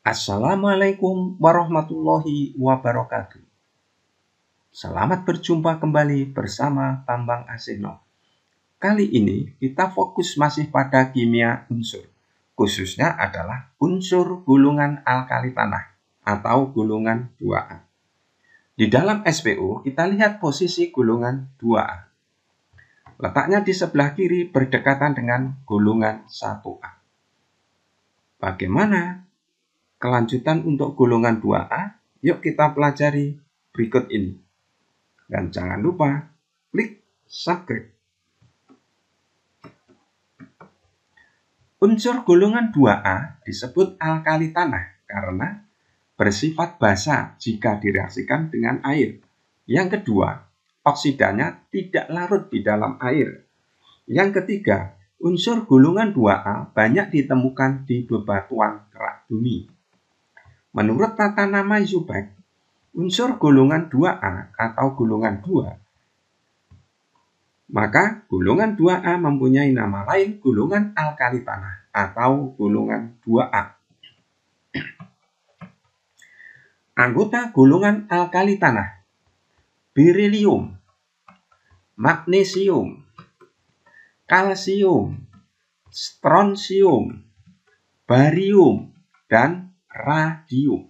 Assalamualaikum warahmatullahi wabarakatuh. Selamat berjumpa kembali bersama Tambang Aseno. Kali ini kita fokus masih pada kimia unsur khususnya adalah unsur gulungan alkali tanah atau gulungan 2A. Di dalam SPO kita lihat posisi gulungan 2A. Letaknya di sebelah kiri berdekatan dengan gulungan 1A. Bagaimana kelanjutan untuk gulungan 2A? Yuk kita pelajari berikut ini. Dan jangan lupa klik subscribe. Unsur golongan 2A disebut alkali tanah karena bersifat basa jika direaksikan dengan air. Yang kedua, oksidanya tidak larut di dalam air. Yang ketiga, unsur golongan 2A banyak ditemukan di bebatuan kerak bumi. Menurut tata nama Zubek, unsur golongan 2A atau golongan 2 maka golongan 2A mempunyai nama lain golongan alkali tanah atau golongan 2A. Anggota golongan alkali tanah Berilium Magnesium Kalsium Strontium Barium dan radium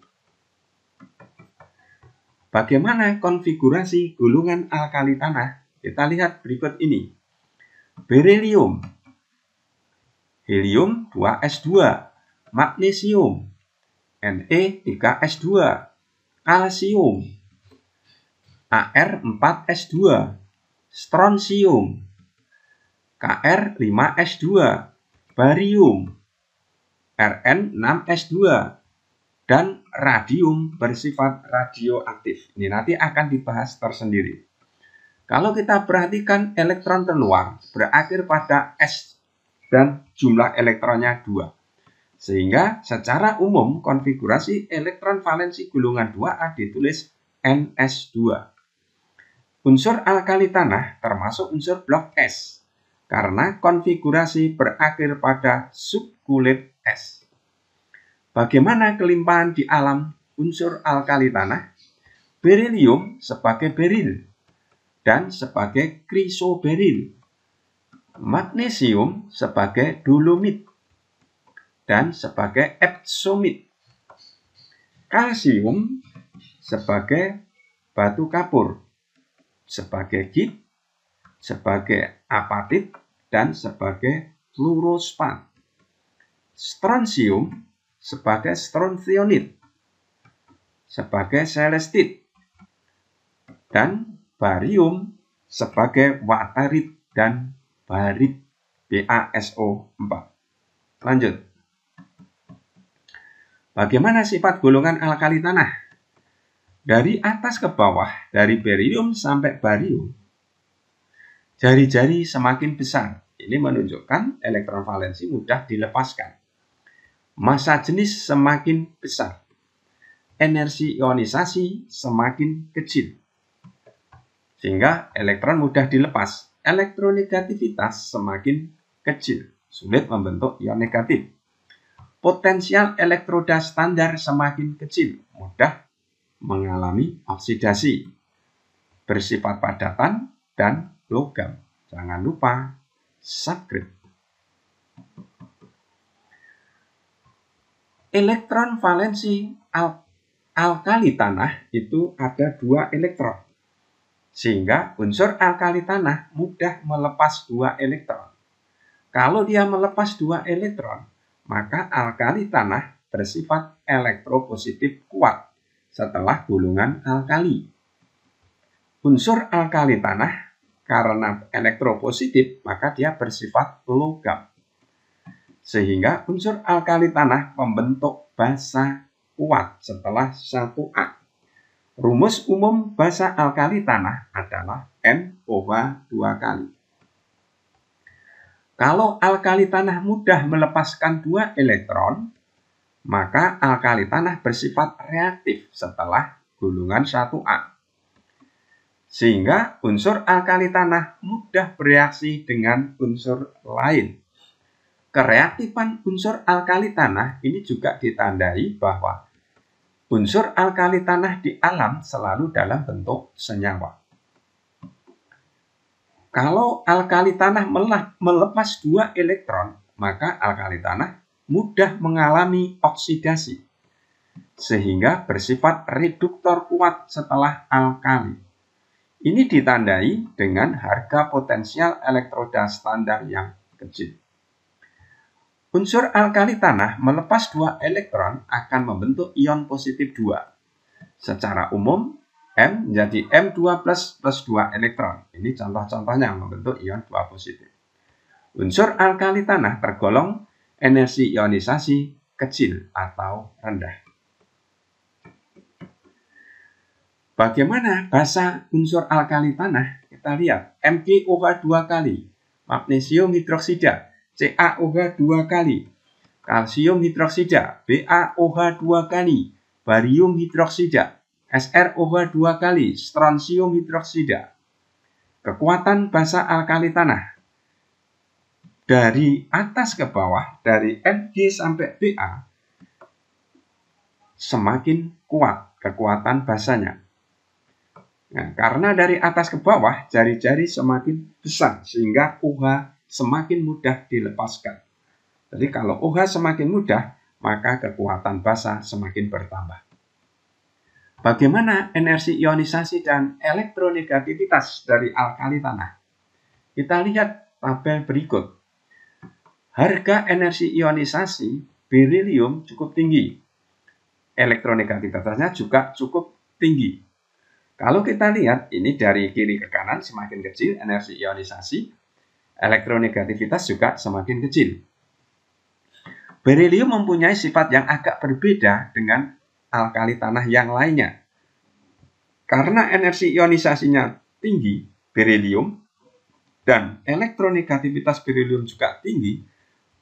Bagaimana konfigurasi golongan alkali tanah kita lihat berikut ini. Beryllium. Helium 2S2. Magnesium. Ne3S2. Kalsium. Ar4S2. Strontium. Kr5S2. Barium. Rn6S2 dan radium bersifat radioaktif. Ini nanti akan dibahas tersendiri. Kalau kita perhatikan elektron terluar berakhir pada S dan jumlah elektronnya 2. Sehingga secara umum konfigurasi elektron valensi gulungan 2A ditulis NS2. Unsur alkali tanah termasuk unsur blok S karena konfigurasi berakhir pada subkulit S. Bagaimana kelimpahan di alam unsur alkali tanah? Berilium sebagai beril dan sebagai krisoberil, magnesium sebagai dolomit, dan sebagai epsomit, kalsium sebagai batu kapur, sebagai git, sebagai apatit, dan sebagai fluorospat. Strontium sebagai strontionit, sebagai celestit, dan barium sebagai watarit dan barit BaSO4. Lanjut. Bagaimana sifat golongan alkali tanah? Dari atas ke bawah, dari barium sampai barium, jari-jari semakin besar. Ini menunjukkan elektron valensi mudah dilepaskan. Masa jenis semakin besar. Energi ionisasi semakin kecil sehingga elektron mudah dilepas. Elektronegativitas semakin kecil, sulit membentuk ion negatif. Potensial elektroda standar semakin kecil, mudah mengalami oksidasi, bersifat padatan dan logam. Jangan lupa subscribe. Elektron valensi al alkali tanah itu ada dua elektron sehingga unsur alkali tanah mudah melepas dua elektron. Kalau dia melepas dua elektron, maka alkali tanah bersifat elektropositif kuat setelah gulungan alkali. Unsur alkali tanah karena elektropositif maka dia bersifat logam. Sehingga unsur alkali tanah membentuk basa kuat setelah satu a Rumus umum basa alkali tanah adalah NO2 dua kali. Kalau alkali tanah mudah melepaskan dua elektron, maka alkali tanah bersifat reaktif setelah gulungan 1A. Sehingga unsur alkali tanah mudah bereaksi dengan unsur lain. Kereaktifan unsur alkali tanah ini juga ditandai bahwa Unsur alkali tanah di alam selalu dalam bentuk senyawa. Kalau alkali tanah melepas dua elektron, maka alkali tanah mudah mengalami oksidasi, sehingga bersifat reduktor kuat setelah alkali. Ini ditandai dengan harga potensial elektroda standar yang kecil. Unsur alkali tanah melepas dua elektron akan membentuk ion positif 2. Secara umum, M menjadi M2 plus plus 2 elektron. Ini contoh-contohnya membentuk ion 2 positif. Unsur alkali tanah tergolong energi ionisasi kecil atau rendah. Bagaimana basa unsur alkali tanah? Kita lihat MgOH dua kali, magnesium hidroksida CaOH 2 kali, kalsium hidroksida BaOH 2 kali, barium hidroksida SrOH 2 kali, strontium hidroksida. Kekuatan basa alkali tanah dari atas ke bawah, dari Mg sampai Ba, semakin kuat kekuatan basanya. Nah, karena dari atas ke bawah, jari-jari semakin besar, sehingga UH semakin mudah dilepaskan. Jadi kalau OH semakin mudah, maka kekuatan basa semakin bertambah. Bagaimana energi ionisasi dan elektronegativitas dari alkali tanah? Kita lihat tabel berikut. Harga energi ionisasi berilium cukup tinggi. Elektronegativitasnya juga cukup tinggi. Kalau kita lihat ini dari kiri ke kanan semakin kecil energi ionisasi, elektronegativitas juga semakin kecil. Berilium mempunyai sifat yang agak berbeda dengan alkali tanah yang lainnya. Karena energi ionisasinya tinggi, berilium, dan elektronegativitas berilium juga tinggi,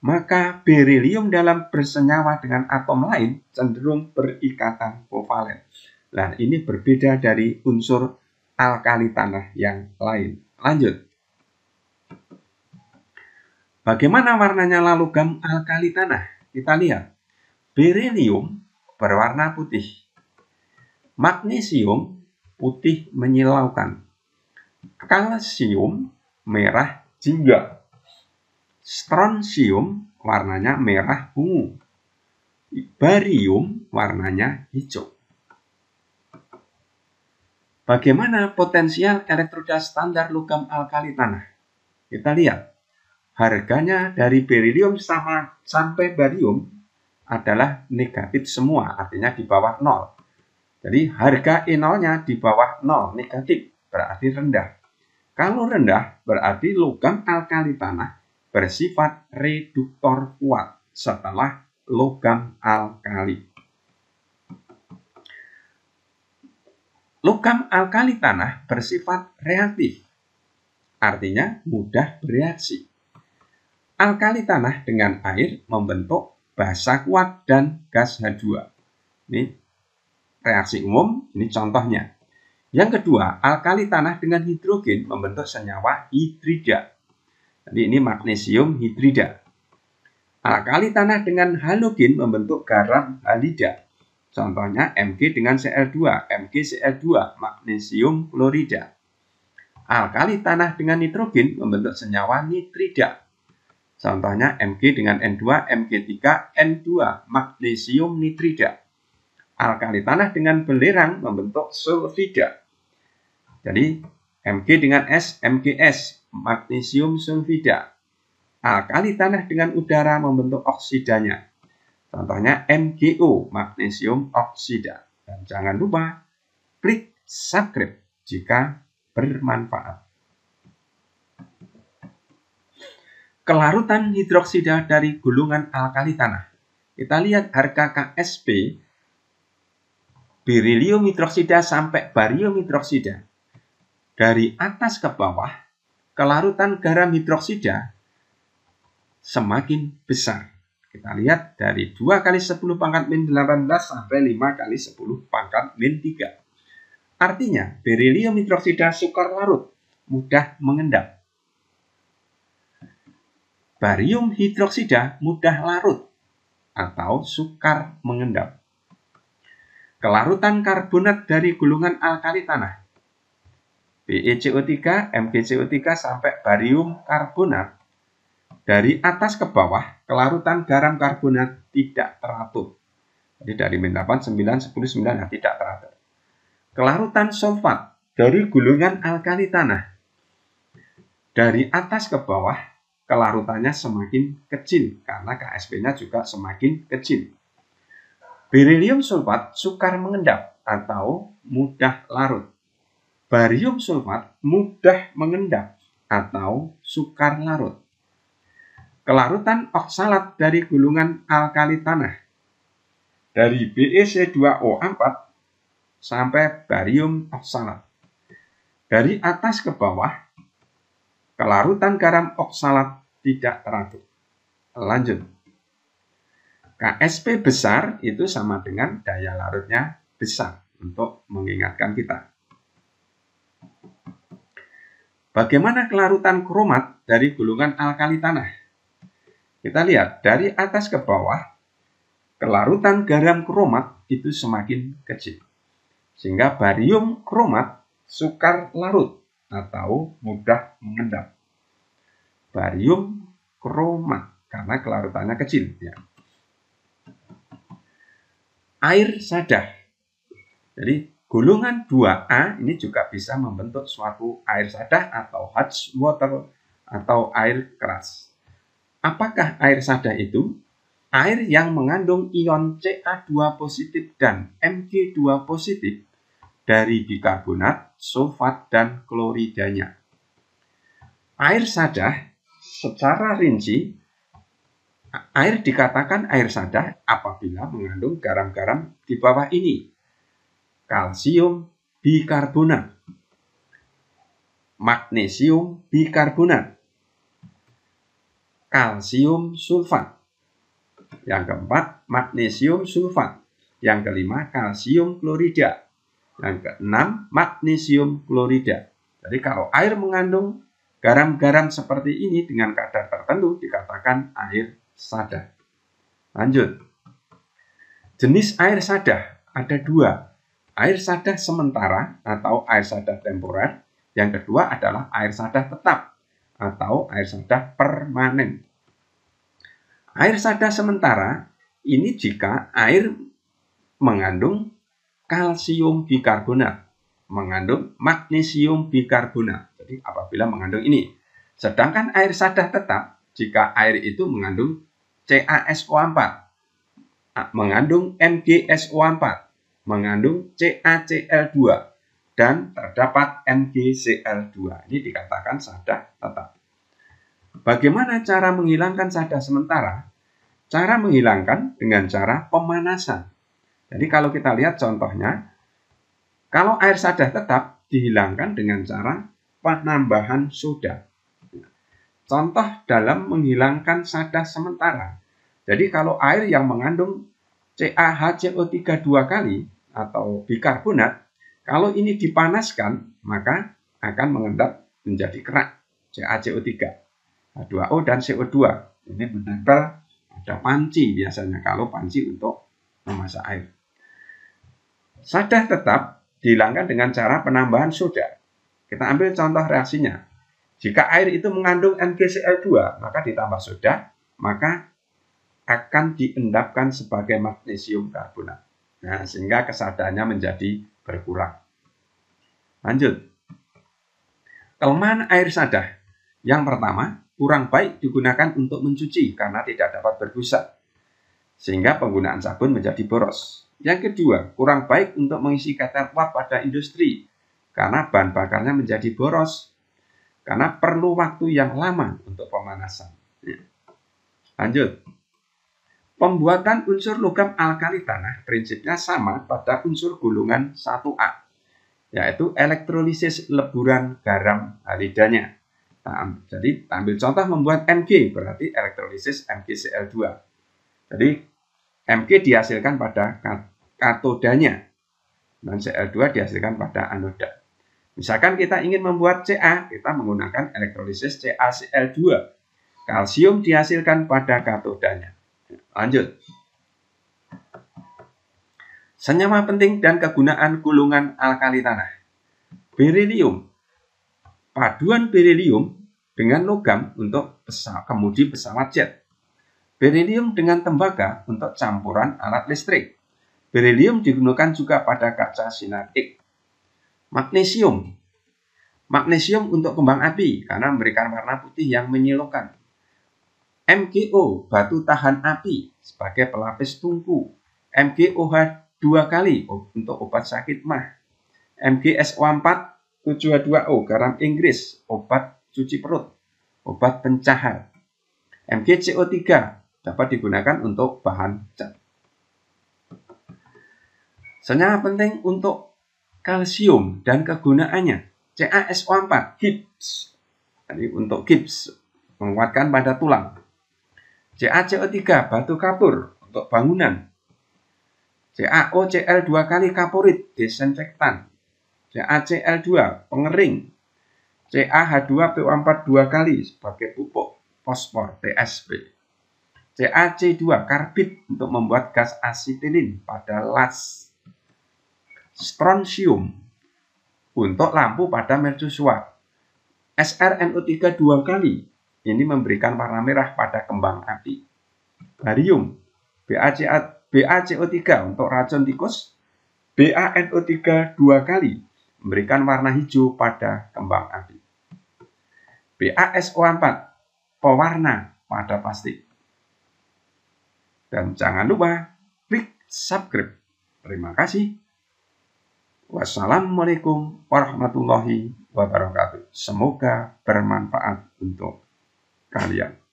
maka berilium dalam bersenyawa dengan atom lain cenderung berikatan kovalen. Nah, ini berbeda dari unsur alkali tanah yang lain. Lanjut. Bagaimana warnanya lalu alkali tanah? Kita lihat. Beryllium berwarna putih. Magnesium putih menyilaukan. Kalsium merah jingga. Strontium warnanya merah ungu. Barium warnanya hijau. Bagaimana potensial elektroda standar logam alkali tanah? Kita lihat harganya dari beryllium sama sampai barium adalah negatif semua, artinya di bawah nol. Jadi harga nya di bawah nol negatif, berarti rendah. Kalau rendah, berarti logam alkali tanah bersifat reduktor kuat setelah logam alkali. Logam alkali tanah bersifat reaktif, artinya mudah bereaksi Alkali tanah dengan air membentuk basa kuat dan gas H2. Ini reaksi umum, ini contohnya. Yang kedua, alkali tanah dengan hidrogen membentuk senyawa hidrida. Jadi ini magnesium hidrida. Alkali tanah dengan halogen membentuk garam halida. Contohnya Mg dengan Cl2, MgCl2, magnesium klorida. Alkali tanah dengan nitrogen membentuk senyawa nitrida. Contohnya Mg dengan N2, Mg3, N2, magnesium nitrida. Alkali tanah dengan belerang membentuk sulfida. Jadi Mg dengan S, MgS, magnesium sulfida. Alkali tanah dengan udara membentuk oksidanya. Contohnya MgO, magnesium oksida. Dan jangan lupa klik subscribe jika bermanfaat. kelarutan hidroksida dari gulungan alkali tanah. Kita lihat harga Ksp berilium hidroksida sampai barium hidroksida. Dari atas ke bawah, kelarutan garam hidroksida semakin besar. Kita lihat dari 2 kali 10 pangkat min 18 sampai 5 kali 10 pangkat min 3. Artinya, berilium hidroksida sukar larut, mudah mengendap barium hidroksida mudah larut atau sukar mengendap. Kelarutan karbonat dari gulungan alkali tanah BeCO3, MgCO3 sampai barium karbonat dari atas ke bawah kelarutan garam karbonat tidak teratur. Jadi dari min 8, 9, 10, 9 nah, tidak teratur. Kelarutan sulfat dari gulungan alkali tanah dari atas ke bawah kelarutannya semakin kecil karena KSP-nya juga semakin kecil. Beryllium sulfat sukar mengendap atau mudah larut. Barium sulfat mudah mengendap atau sukar larut. Kelarutan oksalat dari gulungan alkali tanah dari BeC2O4 sampai barium oksalat. Dari atas ke bawah kelarutan garam oksalat tidak teratur. Lanjut. KSP besar itu sama dengan daya larutnya besar untuk mengingatkan kita. Bagaimana kelarutan kromat dari gulungan alkali tanah? Kita lihat dari atas ke bawah, kelarutan garam kromat itu semakin kecil. Sehingga barium kromat sukar larut atau mudah mengendap. Barium kromat karena kelarutannya kecil. Ya. Air sadah. Jadi golongan 2A ini juga bisa membentuk suatu air sadah atau hot water atau air keras. Apakah air sadah itu? Air yang mengandung ion Ca2 positif dan Mg2 positif dari bikarbonat, sulfat, dan kloridanya. Air sadah secara rinci, air dikatakan air sadah apabila mengandung garam-garam di bawah ini. Kalsium bikarbonat, magnesium bikarbonat, kalsium sulfat. Yang keempat, magnesium sulfat. Yang kelima, kalsium klorida. Yang keenam, magnesium klorida. Jadi kalau air mengandung garam-garam seperti ini dengan kadar tertentu dikatakan air sadah. Lanjut. Jenis air sadah ada dua. Air sadah sementara atau air sadah temporer. Yang kedua adalah air sadah tetap atau air sadah permanen. Air sadah sementara ini jika air mengandung kalsium bikarbonat, mengandung magnesium bikarbonat. Jadi apabila mengandung ini. Sedangkan air sadah tetap jika air itu mengandung CaSO4, ah, mengandung MgSO4, mengandung CaCl2, dan terdapat mgcl 2 Ini dikatakan sadah tetap. Bagaimana cara menghilangkan sadah sementara? Cara menghilangkan dengan cara pemanasan. Jadi kalau kita lihat contohnya, kalau air sadah tetap dihilangkan dengan cara penambahan soda. Contoh dalam menghilangkan sadah sementara. Jadi kalau air yang mengandung CaHCO3 dua kali atau bikarbonat, kalau ini dipanaskan maka akan mengendap menjadi kerak CaCO3, H2O dan CO2. Ini menempel ada panci biasanya kalau panci untuk memasak air. Sadah tetap dihilangkan dengan cara penambahan soda. Kita ambil contoh reaksinya. Jika air itu mengandung ngcl 2 maka ditambah soda, maka akan diendapkan sebagai magnesium karbonat. Nah, sehingga kesadarannya menjadi berkurang. Lanjut. Kelemahan air sadah. Yang pertama, kurang baik digunakan untuk mencuci karena tidak dapat berbusa sehingga penggunaan sabun menjadi boros. Yang kedua, kurang baik untuk mengisi kadar uap pada industri karena bahan bakarnya menjadi boros karena perlu waktu yang lama untuk pemanasan. Ya. Lanjut. Pembuatan unsur logam alkali tanah prinsipnya sama pada unsur gulungan 1A, yaitu elektrolisis leburan garam halidanya. jadi ambil contoh membuat Mg berarti elektrolisis MgCl2. Jadi Mg dihasilkan pada katodanya dan Cl2 dihasilkan pada anoda. Misalkan kita ingin membuat Ca, kita menggunakan elektrolisis CaCl2. Kalsium dihasilkan pada katodanya. Lanjut. Senyawa penting dan kegunaan gulungan alkali tanah. Berilium. Paduan berilium dengan logam untuk pesawat, kemudi pesawat jet. Berilium dengan tembaga untuk campuran alat listrik. Berilium digunakan juga pada kaca sinatik. Magnesium. Magnesium untuk kembang api karena memberikan warna putih yang menyilaukan. MgO, batu tahan api sebagai pelapis tungku. MgOH dua kali untuk obat sakit mah. MgSO4 72 o garam Inggris, obat cuci perut, obat pencahar. MgCO3 dapat digunakan untuk bahan cat. Sebenarnya penting untuk kalsium dan kegunaannya. CaSO4, gips. Jadi untuk gips, menguatkan pada tulang. CaCO3, batu kapur, untuk bangunan. CaOCl 2 kali kaporit, desinfektan. CaCl2, pengering. CaH2PO4 2 kali sebagai pupuk fosfor TSP. CaC2 karbit untuk membuat gas asetilin pada las. Strontium untuk lampu pada mercusuar. SRNO3 dua kali, ini memberikan warna merah pada kembang api. Barium, BACA, BaCO3 untuk racun tikus, BaNO3 dua kali, memberikan warna hijau pada kembang api. BaSO4, pewarna pada plastik. Dan jangan lupa klik subscribe. Terima kasih. Wassalamualaikum warahmatullahi wabarakatuh. Semoga bermanfaat untuk kalian.